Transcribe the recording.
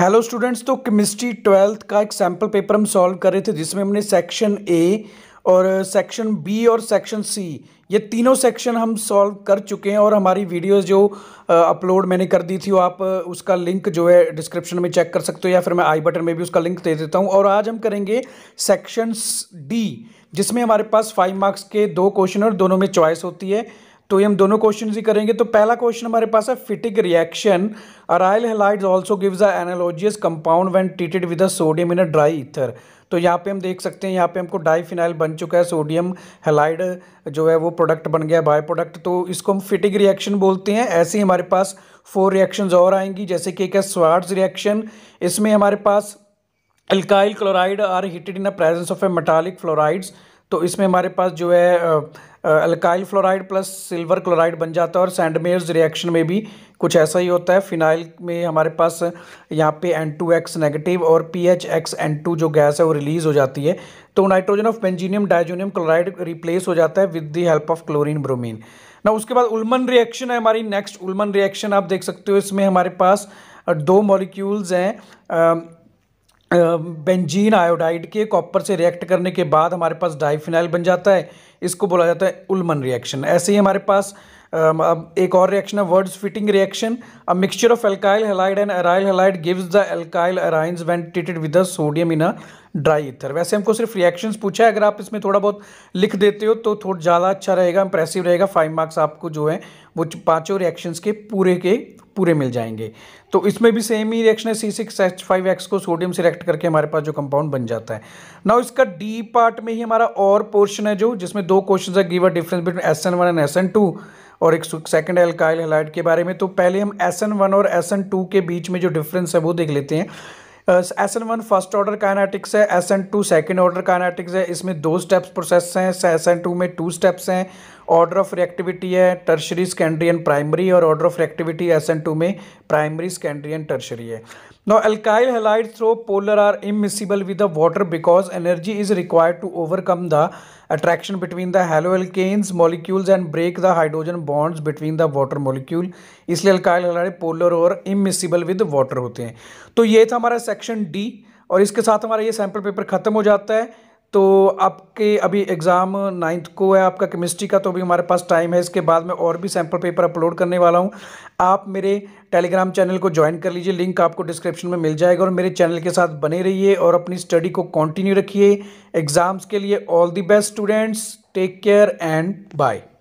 hello students तो chemistry twelfth का एक सैम्पल पेपर हम सॉल्व कर रहे थे जिसमें हमने सेक्शन ए और सेक्शन uh, बी और सेक्शन सी ये तीनों सेक्शन हम सॉल्व कर चुके हैं और हमारी वीडियोस जो अपलोड uh, मैंने कर दी थी वो आप uh, उसका लिंक जो है डिस्क्रिप्शन में चेक कर सकते हो या फिर मैं आई बटन में भी उसका लिंक दे देता हूँ और आज हम करेंगे सेक्शन डी जिसमें हमारे पास फाइव मार्क्स के दो क्वेश्चन और दोनों में चॉइस होती है तो ये हम दोनों क्वेश्चन ही करेंगे तो पहला क्वेश्चन हमारे पास है Fittig reaction aryl halides also gives a analogous compound when treated with a sodium in a dry ether तो यहाँ पे हम देख सकते हैं यहाँ पे हमको डाई फिनाइल बन चुका है सोडियम हेलाइड जो है वो प्रोडक्ट बन गया बाय प्रोडक्ट तो इसको हम फिटिक रिएक्शन बोलते हैं ऐसे ही हमारे पास फोर रिएक्शंस और आएंगी जैसे कि एक है स्वाड्स रिएक्शन इसमें हमारे पास alkyl chloride are heated in the presence of a metallic fluorides तो इसमें हमारे पास जो है alkyl fluoride plus silver chloride बन जाता है और सैंडमेयर्स रिएक्शन में भी कुछ ऐसा ही होता है फिनाइल में हमारे पास यहाँ पे एन टू एक्स नेगेटिव और P H X N two जो गैस है वो रिलीज़ हो जाती है तो nitrogen of benzene diazonium chloride replace हो जाता है with the help of chlorine bromine ना उसके बाद उल्मन रिएक्शन है हमारी नेक्स्ट उल्मन रिएक्शन आप देख सकते हो इसमें हमारे पास दो मॉलिक्यूल्स हैं बेंजीन आयोडाइड के कॉपर से रिएक्ट करने के बाद हमारे पास डाइफिनाइल बन जाता है इसको बोला जाता है उल्मन रिएक्शन ऐसे ही हमारे पास अब एक और रिएक्शन है Wurtz Fittig reaction a mixture of alkyl halide and aryl halide gives the alkyl arenes when treated with the sodium in a dry ether वैसे हमको सिर्फ रिएक्शंस पूछा है अगर आप इसमें थोड़ा बहुत लिख देते हो तो थोड़ा ज़्यादा अच्छा रहेगा इंप्रेसिव रहेगा फाइव मार्क्स आपको जो है वो पाँचों रिएक्शंस के पूरे के पूरे मिल जाएंगे तो इसमें भी सेम ही रिएक्शन है सी सिक्स फाइव एक्स को सोडियम से रिएक्ट करके हमारे पास जो कंपाउंड बन जाता है ना इसका डी पार्ट में ही हमारा और पोर्शन है जो जिसमें दो क्वेश्चन है give a difference between S N one and S N two और एक सेकंड एल्काइल हेलाइट के बारे में तो पहले हम एस एन वन और एस एन टू के बीच में जो डिफरेंस है वो देख लेते हैं S N one first order kinetics है S N two second order kinetics है इसमें दो स्टेप्स प्रोसेस हैं एस एन टू में टू स्टेप्स हैं ऑर्डर ऑफ रिएक्टिविटी है टर्शरी सेकेंडरी एंड प्राइमरी और order of reactivity S N two में प्राइमरी सेकेंडरी एंड टर्शरी है no alkyl halide though polar are immiscible with the water because energy is required to overcome the attraction between the haloalkanes molecules and break the hydrogen bonds between the water molecule इसलिए alkyl halide polar और immiscible with water होते हैं तो ये था हमारा section D और इसके साथ हमारा ये सैम्पल पेपर खत्म हो जाता है तो आपके अभी एग्ज़ाम नाइन्थ को है आपका केमिस्ट्री का तो अभी हमारे पास टाइम है इसके बाद मैं और भी सैम्पल पेपर अपलोड करने वाला हूँ आप मेरे टेलीग्राम चैनल को ज्वाइन कर लीजिए लिंक आपको डिस्क्रिप्शन में मिल जाएगा और मेरे चैनल के साथ बने रहिए और अपनी स्टडी को कंटिन्यू रखिए एग्ज़ाम्स के लिए all the best students take care and bye